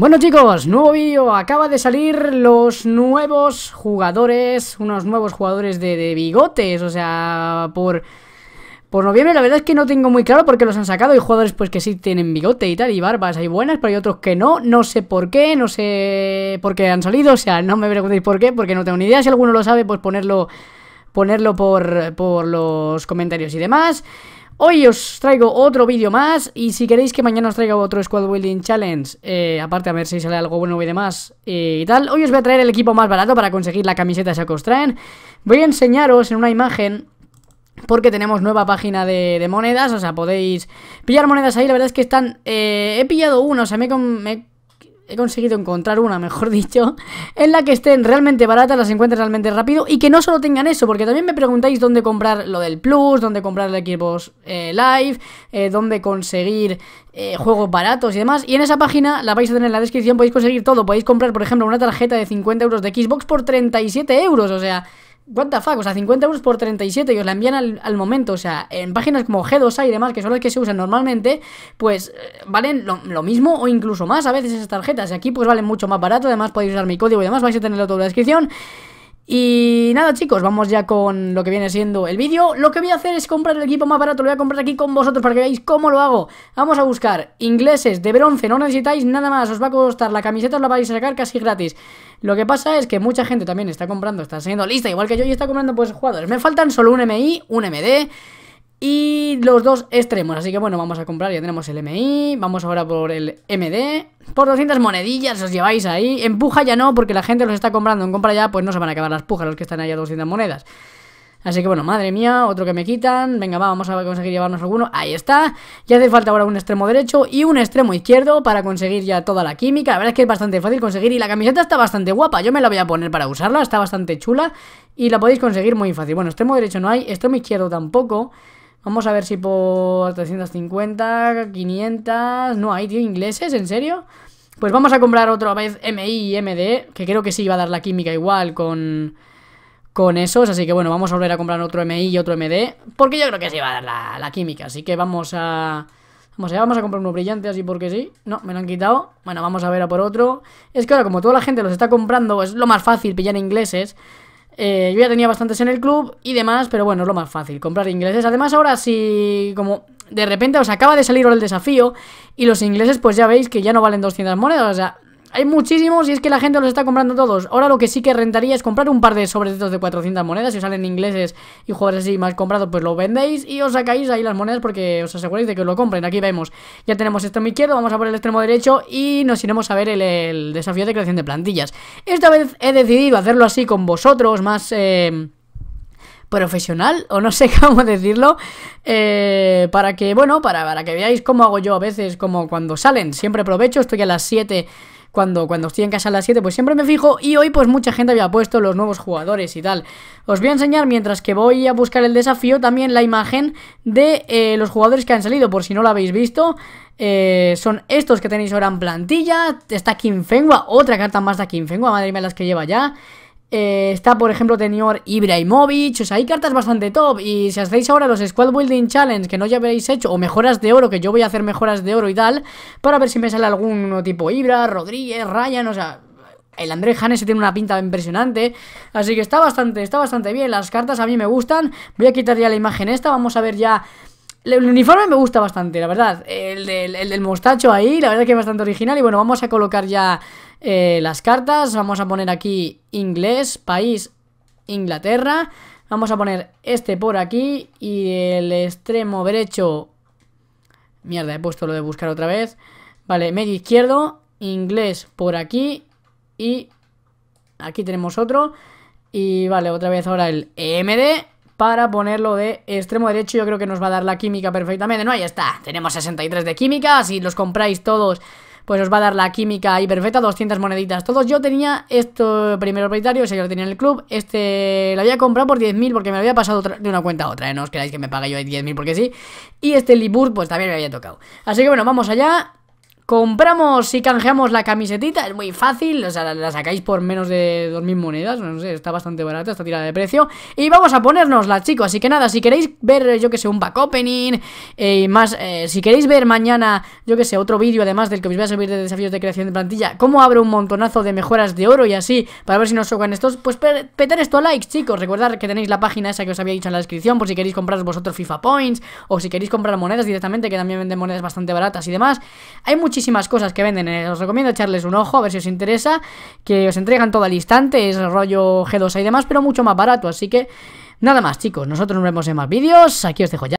Bueno chicos, nuevo vídeo, acaba de salir los nuevos jugadores, unos nuevos jugadores de, bigotes, o sea, por, por noviembre la verdad es que no tengo muy claro por qué los han sacado, hay jugadores pues que sí tienen bigote y tal, y barbas, hay buenas, pero hay otros que no, no sé por qué, no sé por qué han salido, o sea, no me preguntéis por qué, porque no tengo ni idea, si alguno lo sabe pues ponerlo, ponerlo por, por los comentarios y demás... Hoy os traigo otro vídeo más y si queréis que mañana os traiga otro Squad Building Challenge, eh, aparte a ver si sale algo bueno y demás eh, y tal, hoy os voy a traer el equipo más barato para conseguir la camiseta esa que os traen. Voy a enseñaros en una imagen porque tenemos nueva página de, monedas, o sea, podéis pillar monedas ahí, la verdad es que están... Eh, he pillado uno, o sea, me, me he conseguido encontrar una, mejor dicho, en la que estén realmente baratas, las encuentren realmente rápido y que no solo tengan eso, porque también me preguntáis dónde comprar lo del Plus, dónde comprar el Xbox eh, Live, eh, dónde conseguir eh, juegos baratos y demás. Y en esa página la vais a tener en la descripción, podéis conseguir todo. Podéis comprar, por ejemplo, una tarjeta de 50 euros de Xbox por 37 euros, o sea what fuck, o sea, 50 euros por 37 y os la envían al, momento, o sea, en páginas como G2A y demás, que son las que se usan normalmente, pues eh, valen lo, mismo o incluso más a veces esas tarjetas, y aquí pues valen mucho más barato, además podéis usar mi código y demás, vais a tenerlo todo en la descripción. Y nada chicos, vamos ya con lo que viene siendo el vídeo Lo que voy a hacer es comprar el equipo más barato, lo voy a comprar aquí con vosotros para que veáis cómo lo hago Vamos a buscar ingleses de bronce, no necesitáis nada más, os va a costar la camiseta, os la vais a sacar casi gratis Lo que pasa es que mucha gente también está comprando, está siendo lista igual que yo y está comprando pues jugadores Me faltan solo un MI, un MD y los dos extremos. Así que bueno, vamos a comprar, ya tenemos el MI, vamos ahora por el MD. Por 200 monedillas os lleváis ahí. empuja ya no, porque la gente los está comprando. En compra ya, pues no se van a acabar las pujas los que están ahí a 200 monedas. Así que bueno, madre mía, otro que me quitan. Venga, vamos a conseguir llevarnos alguno. Ahí está. Ya hace falta ahora un extremo derecho y un extremo izquierdo para conseguir ya toda la química. La verdad es que es bastante fácil conseguir y la camiseta está bastante guapa. Yo me la voy a poner para usarla, está bastante chula y la podéis conseguir muy fácil. Bueno, extremo derecho no hay, extremo izquierdo tampoco. Vamos a ver si por 350, 500... No hay, tío, ingleses, ¿en serio? Pues vamos a comprar otra vez MI y MD, que creo que sí iba a dar la química igual con, con esos. Así que bueno, vamos a volver a comprar otro MI y otro MD, porque yo creo que sí va a dar la, química. Así que vamos a... Vamos vamos a comprar unos brillante así porque sí. No, me lo han quitado. Bueno, vamos a ver a por otro. Es que ahora como toda la gente los está comprando, es lo más fácil pillar ingleses. Eh, yo ya tenía bastantes en el club y demás, pero bueno, es lo más fácil, comprar ingleses. Además, ahora si como de repente os acaba de salir el desafío y los ingleses, pues ya veis que ya no valen 200 monedas, o sea, hay muchísimos y es que la gente los está comprando todos. Ahora lo que sí que rentaría es comprar un par de sobrecitos de 400 monedas. Si os salen ingleses y jugadores así más comprados, pues lo vendéis y os sacáis ahí las monedas porque os aseguráis de que os lo compren. Aquí vemos, ya tenemos extremo izquierdo, vamos a por el extremo derecho y nos iremos a ver el, desafío de creación de plantillas. Esta vez he decidido hacerlo así con vosotros, más... Eh, profesional, o no sé cómo decirlo, eh, para que, bueno, para, para que veáis cómo hago yo a veces, como cuando salen, siempre aprovecho, estoy a las 7 cuando, cuando estoy en casa a las 7, pues siempre me fijo y hoy pues mucha gente había puesto los nuevos jugadores y tal. Os voy a enseñar mientras que voy a buscar el desafío también la imagen de eh, los jugadores que han salido, por si no lo habéis visto. Eh, son estos que tenéis ahora en plantilla. Está Kim otra carta más de Kim madre mía las que lleva ya. Eh, está, por ejemplo, Tenior Ibrahimovic. O sea, hay cartas bastante top. Y si hacéis ahora los Squad Building Challenge que no ya habéis hecho, o mejoras de oro, que yo voy a hacer mejoras de oro y tal, para ver si me sale alguno tipo Ibra, Rodríguez, Ryan, o sea. El André se tiene una pinta impresionante. Así que está bastante, está bastante bien. Las cartas a mí me gustan. Voy a quitar ya la imagen esta. Vamos a ver ya el uniforme me gusta bastante, la verdad. El del, mostacho ahí, la verdad que es bastante original. Y bueno, vamos a colocar ya eh, las cartas. Vamos a poner aquí inglés, país, Inglaterra. Vamos a poner este por aquí y el extremo derecho... Mierda, he puesto lo de buscar otra vez. Vale, medio izquierdo, inglés por aquí y aquí tenemos otro. Y vale, otra vez ahora el EMD para ponerlo de extremo derecho. Yo creo que nos va a dar la química perfectamente. No, ahí está. Tenemos 63 de química. Si los compráis todos, pues os va a dar la química ahí perfecta. 200 moneditas todos. Yo tenía esto primero propietario, ese que lo tenía en el club. Este lo había comprado por 10.000 porque me lo había pasado de una cuenta a otra. ¿eh? No os queráis que me pague yo 10.000 porque sí. Y este Libur, pues también me había tocado. Así que bueno, vamos allá compramos y canjeamos la camisetita, es muy fácil, o sea, la, sacáis por menos de 2.000 monedas, no sé, está bastante barata, esta tirada de precio, y vamos a ponernosla, chicos, así que nada, si queréis ver, yo que sé, un back opening, eh, más, eh, si queréis ver mañana, yo que sé, otro vídeo, además del que os voy a subir de desafíos de creación de plantilla, cómo abre un montonazo de mejoras de oro y así, para ver si nos tocan estos, pues petar esto a likes, chicos, recordad que tenéis la página esa que os había dicho en la descripción, por si queréis comprar vosotros FIFA Points, o si queréis comprar monedas directamente, que también venden monedas bastante baratas y demás, hay muchísimas muchísimas cosas que venden. Eh, os recomiendo echarles un ojo, a ver si os interesa. Que os entregan todo al instante, es el rollo g 2 y demás, pero mucho más barato. Así que nada más, chicos. Nosotros nos vemos en más vídeos. Aquí os dejo ya.